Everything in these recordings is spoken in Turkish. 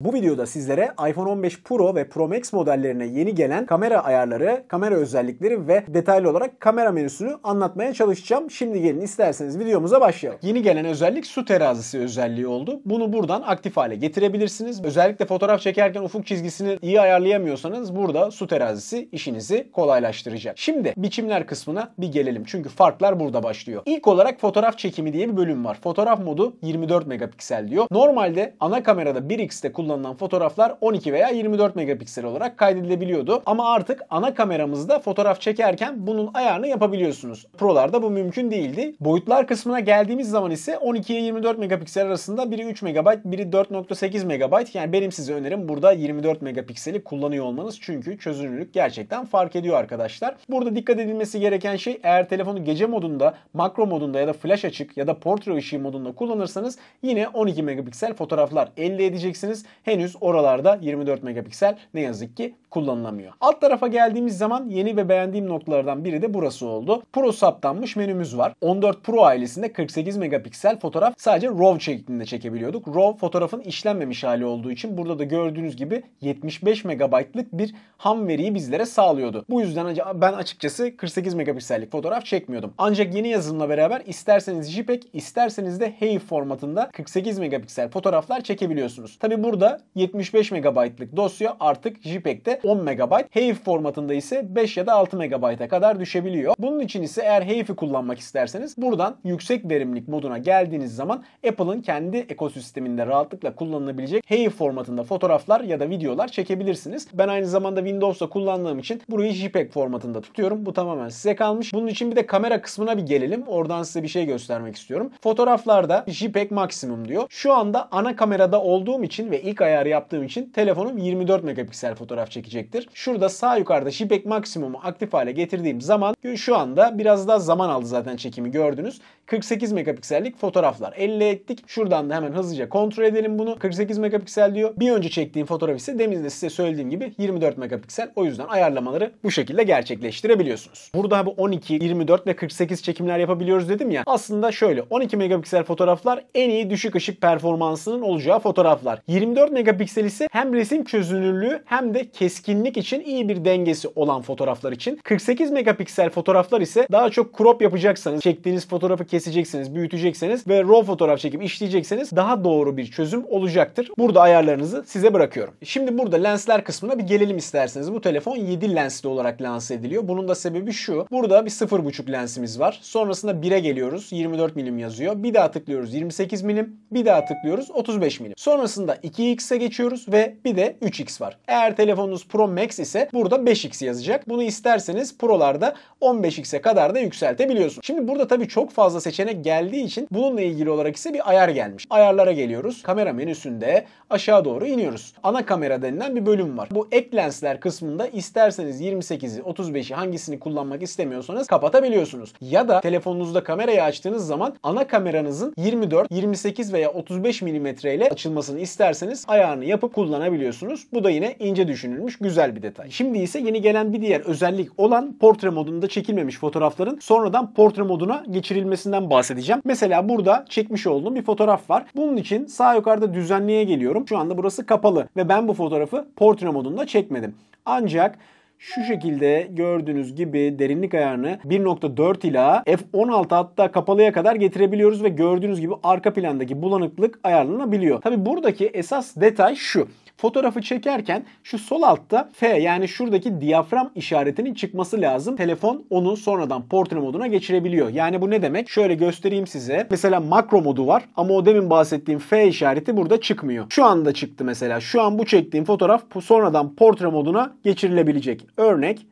Bu videoda sizlere iPhone 15 Pro ve Pro Max modellerine yeni gelen kamera ayarları, kamera özellikleri ve detaylı olarak kamera menüsünü anlatmaya çalışacağım. Şimdi gelin isterseniz videomuza başlayalım. Yeni gelen özellik su terazisi özelliği oldu. Bunu buradan aktif hale getirebilirsiniz. Özellikle fotoğraf çekerken ufuk çizgisini iyi ayarlayamıyorsanız burada su terazisi işinizi kolaylaştıracak. Şimdi biçimler kısmına bir gelelim. Çünkü farklar burada başlıyor. İlk olarak fotoğraf çekimi diye bir bölüm var. Fotoğraf modu 24 megapiksel diyor. Normalde ana kamerada 1x'te kullanılıyor kullanılan fotoğraflar 12 veya 24 megapiksel olarak kaydedilebiliyordu. Ama artık ana kameramızda fotoğraf çekerken bunun ayarını yapabiliyorsunuz. Pro'larda bu mümkün değildi. Boyutlar kısmına geldiğimiz zaman ise 12'ye 24 megapiksel arasında biri 3 MB, biri 4.8 MB. Yani benim size önerim burada 24 megapikseli kullanıyor olmanız. Çünkü çözünürlük gerçekten fark ediyor arkadaşlar. Burada dikkat edilmesi gereken şey eğer telefonu gece modunda, makro modunda ya da flash açık ya da portre ışığı modunda kullanırsanız yine 12 megapiksel fotoğraflar elde edeceksiniz henüz oralarda 24 megapiksel ne yazık ki kullanılamıyor. Alt tarafa geldiğimiz zaman yeni ve beğendiğim noktalardan biri de burası oldu. Pro saptanmış menümüz var. 14 Pro ailesinde 48 megapiksel fotoğraf sadece RAW şeklinde çekebiliyorduk. RAW fotoğrafın işlenmemiş hali olduğu için burada da gördüğünüz gibi 75 megabaytlık bir ham veriyi bizlere sağlıyordu. Bu yüzden ben açıkçası 48 megapiksellik fotoğraf çekmiyordum. Ancak yeni yazılımla beraber isterseniz JPEG isterseniz de HEIF formatında 48 megapiksel fotoğraflar çekebiliyorsunuz. Tabi burada da 75 MB'lık dosya artık JPEG'de 10 MB, HEIF formatında ise 5 ya da 6 MB'a kadar düşebiliyor. Bunun için ise eğer HEIF'i kullanmak isterseniz buradan yüksek verimlik moduna geldiğiniz zaman Apple'ın kendi ekosisteminde rahatlıkla kullanılabilecek HEIF formatında fotoğraflar ya da videolar çekebilirsiniz. Ben aynı zamanda Windows'ta kullandığım için burayı JPEG formatında tutuyorum. Bu tamamen size kalmış. Bunun için bir de kamera kısmına bir gelelim. Oradan size bir şey göstermek istiyorum. Fotoğraflarda JPEG maksimum diyor. Şu anda ana kamerada olduğum için ve ilk ilk ayarı yaptığım için telefonum 24 megapiksel fotoğraf çekecektir. Şurada sağ yukarıda JPEG maksimumu aktif hale getirdiğim zaman şu anda biraz daha zaman aldı zaten çekimi gördünüz. 48 megapiksellik fotoğraflar elde ettik. Şuradan da hemen hızlıca kontrol edelim bunu. 48 megapiksel diyor. Bir önce çektiğim fotoğraf ise demin de size söylediğim gibi 24 megapiksel. O yüzden ayarlamaları bu şekilde gerçekleştirebiliyorsunuz. Burada bu 12, 24 ve 48 çekimler yapabiliyoruz dedim ya. Aslında şöyle 12 megapiksel fotoğraflar en iyi düşük ışık performansının olacağı fotoğraflar. 24 4 megapiksel ise hem resim çözünürlüğü hem de keskinlik için iyi bir dengesi olan fotoğraflar için. 48 megapiksel fotoğraflar ise daha çok crop yapacaksanız, çektiğiniz fotoğrafı keseceksiniz, büyütecekseniz ve RAW fotoğraf çekip işleyecekseniz daha doğru bir çözüm olacaktır. Burada ayarlarınızı size bırakıyorum. Şimdi burada lensler kısmına bir gelelim isterseniz. Bu telefon 7 lensli olarak lanse ediliyor. Bunun da sebebi şu. Burada bir 0.5 lensimiz var. Sonrasında 1'e geliyoruz. 24 milim yazıyor. Bir daha tıklıyoruz 28 milim. Bir daha tıklıyoruz 35 milim. Sonrasında 2'ye 2x'e geçiyoruz ve bir de 3x var. Eğer telefonunuz Pro Max ise burada 5x yazacak. Bunu isterseniz Pro'larda 15x'e kadar da yükseltebiliyorsunuz. Şimdi burada tabii çok fazla seçenek geldiği için bununla ilgili olarak ise bir ayar gelmiş. Ayarlara geliyoruz. Kamera menüsünde aşağı doğru iniyoruz. Ana kamera denilen bir bölüm var. Bu ek lensler kısmında isterseniz 28'i, 35'i hangisini kullanmak istemiyorsanız kapatabiliyorsunuz. Ya da telefonunuzda kamerayı açtığınız zaman ana kameranızın 24, 28 veya 35 mm ile açılmasını isterseniz isterseniz ayarını yapıp kullanabiliyorsunuz. Bu da yine ince düşünülmüş güzel bir detay. Şimdi ise yeni gelen bir diğer özellik olan portre modunda çekilmemiş fotoğrafların sonradan portre moduna geçirilmesinden bahsedeceğim. Mesela burada çekmiş olduğum bir fotoğraf var. Bunun için sağ yukarıda düzenliğe geliyorum. Şu anda burası kapalı ve ben bu fotoğrafı portre modunda çekmedim. Ancak şu şekilde gördüğünüz gibi derinlik ayarını 1.4 ila f16 hatta kapalıya kadar getirebiliyoruz ve gördüğünüz gibi arka plandaki bulanıklık ayarlanabiliyor. Tabi buradaki esas detay şu. Fotoğrafı çekerken şu sol altta F yani şuradaki diyafram işaretinin çıkması lazım. Telefon onu sonradan portre moduna geçirebiliyor. Yani bu ne demek? Şöyle göstereyim size. Mesela makro modu var ama o demin bahsettiğim F işareti burada çıkmıyor. Şu anda çıktı mesela. Şu an bu çektiğim fotoğraf sonradan portre moduna geçirilebilecek. Örnek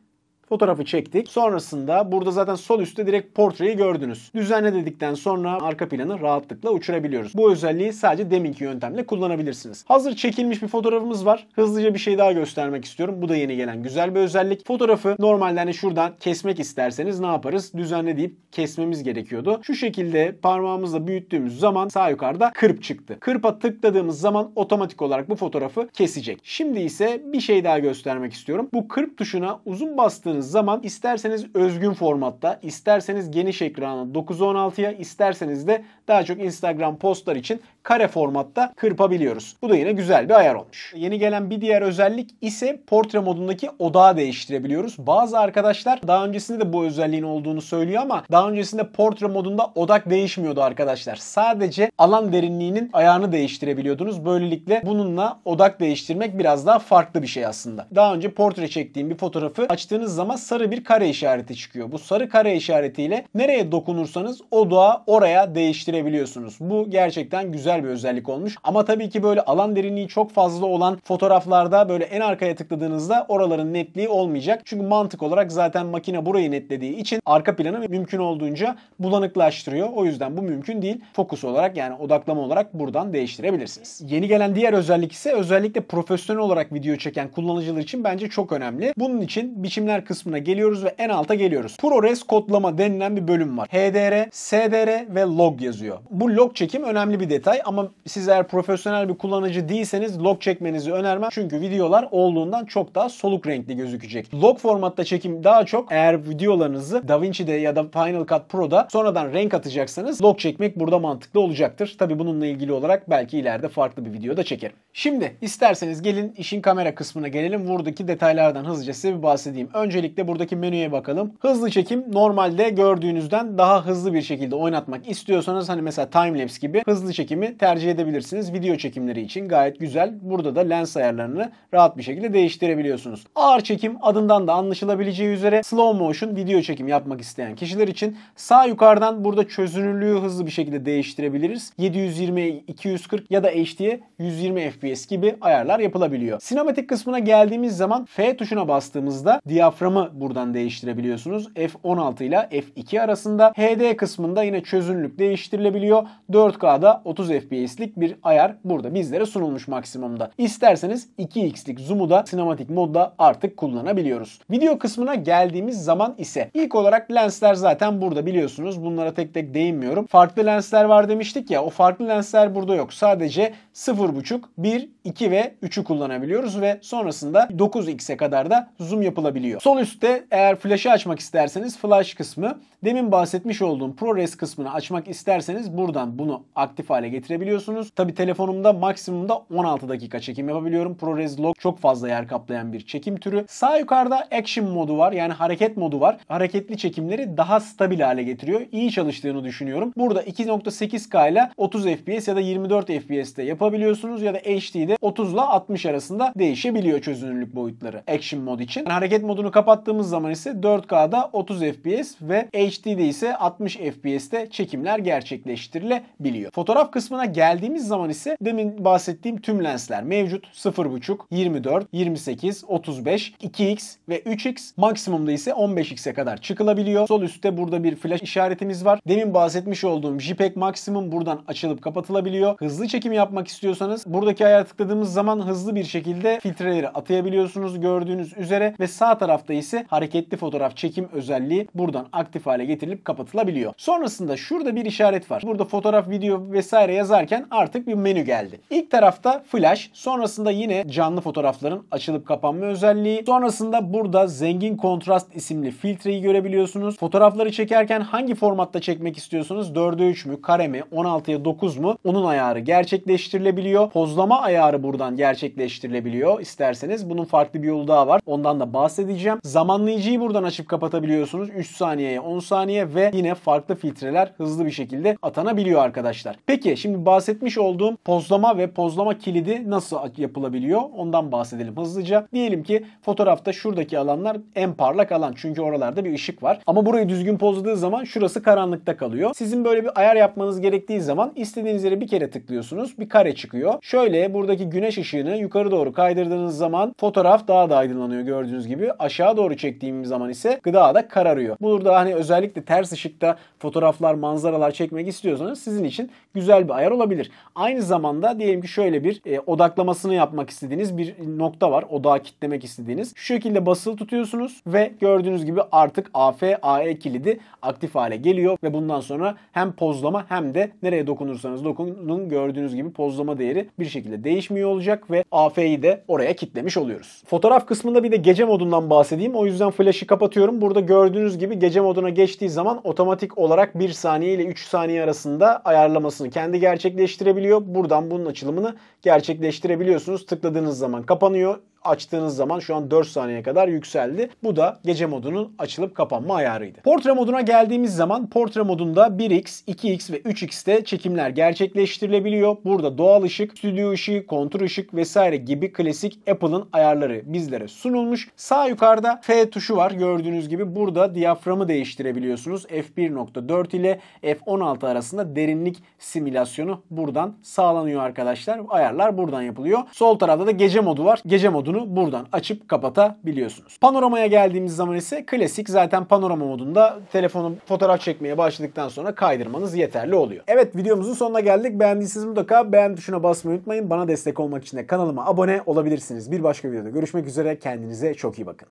Fotoğrafı çektik. Sonrasında burada zaten sol üstte direkt portreyi gördünüz. Düzenle dedikten sonra arka planı rahatlıkla uçurabiliyoruz. Bu özelliği sadece deminki yöntemle kullanabilirsiniz. Hazır çekilmiş bir fotoğrafımız var. Hızlıca bir şey daha göstermek istiyorum. Bu da yeni gelen güzel bir özellik. Fotoğrafı normalde hani şuradan kesmek isterseniz ne yaparız? Düzenle deyip kesmemiz gerekiyordu. Şu şekilde parmağımızla büyüttüğümüz zaman sağ yukarıda kırp çıktı. Kırpa tıkladığımız zaman otomatik olarak bu fotoğrafı kesecek. Şimdi ise bir şey daha göstermek istiyorum. Bu kırp tuşuna uzun bastığınız baktığınız zaman isterseniz özgün formatta, isterseniz geniş ekranı 9-16'ya, isterseniz de daha çok Instagram postlar için kare formatta kırpabiliyoruz. Bu da yine güzel bir ayar olmuş. Yeni gelen bir diğer özellik ise portre modundaki odağı değiştirebiliyoruz. Bazı arkadaşlar daha öncesinde de bu özelliğin olduğunu söylüyor ama daha öncesinde portre modunda odak değişmiyordu arkadaşlar. Sadece alan derinliğinin ayarını değiştirebiliyordunuz. Böylelikle bununla odak değiştirmek biraz daha farklı bir şey aslında. Daha önce portre çektiğim bir fotoğrafı açtığınız zaman ortalama sarı bir kare işareti çıkıyor. Bu sarı kare işaretiyle nereye dokunursanız o doğa oraya değiştirebiliyorsunuz. Bu gerçekten güzel bir özellik olmuş. Ama tabii ki böyle alan derinliği çok fazla olan fotoğraflarda böyle en arkaya tıkladığınızda oraların netliği olmayacak. Çünkü mantık olarak zaten makine burayı netlediği için arka planı mümkün olduğunca bulanıklaştırıyor. O yüzden bu mümkün değil. Fokus olarak yani odaklama olarak buradan değiştirebilirsiniz. Yeni gelen diğer özellik ise özellikle profesyonel olarak video çeken kullanıcılar için bence çok önemli. Bunun için biçimler kısmı kısmına geliyoruz ve en alta geliyoruz. ProRes kodlama denilen bir bölüm var. HDR, SDR ve log yazıyor. Bu log çekim önemli bir detay ama siz eğer profesyonel bir kullanıcı değilseniz log çekmenizi önermem. Çünkü videolar olduğundan çok daha soluk renkli gözükecek. Log formatta çekim daha çok eğer videolarınızı DaVinci'de ya da Final Cut Pro'da sonradan renk atacaksanız log çekmek burada mantıklı olacaktır. Tabi bununla ilgili olarak belki ileride farklı bir video da çekerim. Şimdi isterseniz gelin işin kamera kısmına gelelim. Buradaki detaylardan hızlıca size bir bahsedeyim. Öncelikle Öncelikle buradaki menüye bakalım. Hızlı çekim normalde gördüğünüzden daha hızlı bir şekilde oynatmak istiyorsanız hani mesela timelapse gibi hızlı çekimi tercih edebilirsiniz. Video çekimleri için gayet güzel. Burada da lens ayarlarını rahat bir şekilde değiştirebiliyorsunuz. Ağır çekim adından da anlaşılabileceği üzere slow motion video çekim yapmak isteyen kişiler için sağ yukarıdan burada çözünürlüğü hızlı bir şekilde değiştirebiliriz. 720 240 ya da HD'ye 120 FPS gibi ayarlar yapılabiliyor. Sinematik kısmına geldiğimiz zaman F tuşuna bastığımızda diyaframı rakamı buradan değiştirebiliyorsunuz. F16 ile F2 arasında. HD kısmında yine çözünürlük değiştirilebiliyor. 4K'da 30 FPS'lik bir ayar burada bizlere sunulmuş maksimumda. İsterseniz 2x'lik zoom'u da sinematik modda artık kullanabiliyoruz. Video kısmına geldiğimiz zaman ise ilk olarak lensler zaten burada biliyorsunuz. Bunlara tek tek değinmiyorum. Farklı lensler var demiştik ya o farklı lensler burada yok. Sadece 0.5, 1, 2 ve 3'ü kullanabiliyoruz ve sonrasında 9x'e kadar da zoom yapılabiliyor. Sol üst üstte eğer flash'ı açmak isterseniz flash kısmı, demin bahsetmiş olduğum ProRes kısmını açmak isterseniz buradan bunu aktif hale getirebiliyorsunuz. Tabi telefonumda maksimumda 16 dakika çekim yapabiliyorum. ProRes Log çok fazla yer kaplayan bir çekim türü. Sağ yukarıda action modu var yani hareket modu var. Hareketli çekimleri daha stabil hale getiriyor. İyi çalıştığını düşünüyorum. Burada 2.8K ile 30 FPS ya da 24 FPS'te yapabiliyorsunuz ya da HD'de 30 ile 60 arasında değişebiliyor çözünürlük boyutları action mod için. Yani hareket modunu kapat Kapattığımız zaman ise 4K'da 30 FPS ve HD'de ise 60 FPS'te çekimler gerçekleştirilebiliyor. Fotoğraf kısmına geldiğimiz zaman ise demin bahsettiğim tüm lensler mevcut. 0.5, 24, 28, 35, 2x ve 3x. Maksimumda ise 15x'e kadar çıkılabiliyor. Sol üstte burada bir flash işaretimiz var. Demin bahsetmiş olduğum JPEG maksimum buradan açılıp kapatılabiliyor. Hızlı çekim yapmak istiyorsanız buradaki ayar tıkladığımız zaman hızlı bir şekilde filtreleri atayabiliyorsunuz gördüğünüz üzere ve sağ tarafta ise hareketli fotoğraf çekim özelliği buradan aktif hale getirilip kapatılabiliyor. Sonrasında şurada bir işaret var. Burada fotoğraf, video vesaire yazarken artık bir menü geldi. İlk tarafta flash, sonrasında yine canlı fotoğrafların açılıp kapanma özelliği. Sonrasında burada zengin kontrast isimli filtreyi görebiliyorsunuz. Fotoğrafları çekerken hangi formatta çekmek istiyorsunuz? 4'e 3 mü, kare mi, 16'ya 9 mu? Onun ayarı gerçekleştirilebiliyor. Pozlama ayarı buradan gerçekleştirilebiliyor isterseniz. Bunun farklı bir yolu daha var. Ondan da bahsedeceğim. Zamanlayıcıyı buradan açıp kapatabiliyorsunuz. 3 saniyeye 10 saniye ve yine farklı filtreler hızlı bir şekilde atanabiliyor arkadaşlar. Peki şimdi bahsetmiş olduğum pozlama ve pozlama kilidi nasıl yapılabiliyor? Ondan bahsedelim hızlıca. Diyelim ki fotoğrafta şuradaki alanlar en parlak alan. Çünkü oralarda bir ışık var. Ama burayı düzgün pozladığı zaman şurası karanlıkta kalıyor. Sizin böyle bir ayar yapmanız gerektiği zaman istediğiniz yere bir kere tıklıyorsunuz. Bir kare çıkıyor. Şöyle buradaki güneş ışığını yukarı doğru kaydırdığınız zaman fotoğraf daha da aydınlanıyor gördüğünüz gibi. Aşağı doğru çektiğimiz zaman ise gıda da kararıyor. Burada hani özellikle ters ışıkta fotoğraflar, manzaralar çekmek istiyorsanız sizin için güzel bir ayar olabilir. Aynı zamanda diyelim ki şöyle bir e, odaklamasını yapmak istediğiniz bir nokta var. Odağı kitlemek istediğiniz. Şu şekilde basılı tutuyorsunuz ve gördüğünüz gibi artık AF, AE kilidi aktif hale geliyor ve bundan sonra hem pozlama hem de nereye dokunursanız dokunun gördüğünüz gibi pozlama değeri bir şekilde değişmiyor olacak ve AF'yi de oraya kitlemiş oluyoruz. Fotoğraf kısmında bir de gece modundan bahsedeyim diyeyim. O yüzden flash'ı kapatıyorum. Burada gördüğünüz gibi gece moduna geçtiği zaman otomatik olarak 1 saniye ile 3 saniye arasında ayarlamasını kendi gerçekleştirebiliyor. Buradan bunun açılımını gerçekleştirebiliyorsunuz. Tıkladığınız zaman kapanıyor açtığınız zaman şu an 4 saniye kadar yükseldi. Bu da gece modunun açılıp kapanma ayarıydı. Portre moduna geldiğimiz zaman portre modunda 1x, 2x ve 3x'te çekimler gerçekleştirilebiliyor. Burada doğal ışık, stüdyo ışığı, kontur ışık vesaire gibi klasik Apple'ın ayarları bizlere sunulmuş. Sağ yukarıda F tuşu var gördüğünüz gibi. Burada diyaframı değiştirebiliyorsunuz. F1.4 ile F16 arasında derinlik simülasyonu buradan sağlanıyor arkadaşlar. Ayarlar buradan yapılıyor. Sol tarafta da gece modu var. Gece modunu modunu buradan açıp kapatabiliyorsunuz. Panoramaya geldiğimiz zaman ise klasik zaten panorama modunda telefonu fotoğraf çekmeye başladıktan sonra kaydırmanız yeterli oluyor. Evet videomuzun sonuna geldik. Beğendiyseniz mutlaka beğen tuşuna basmayı unutmayın. Bana destek olmak için de kanalıma abone olabilirsiniz. Bir başka videoda görüşmek üzere. Kendinize çok iyi bakın.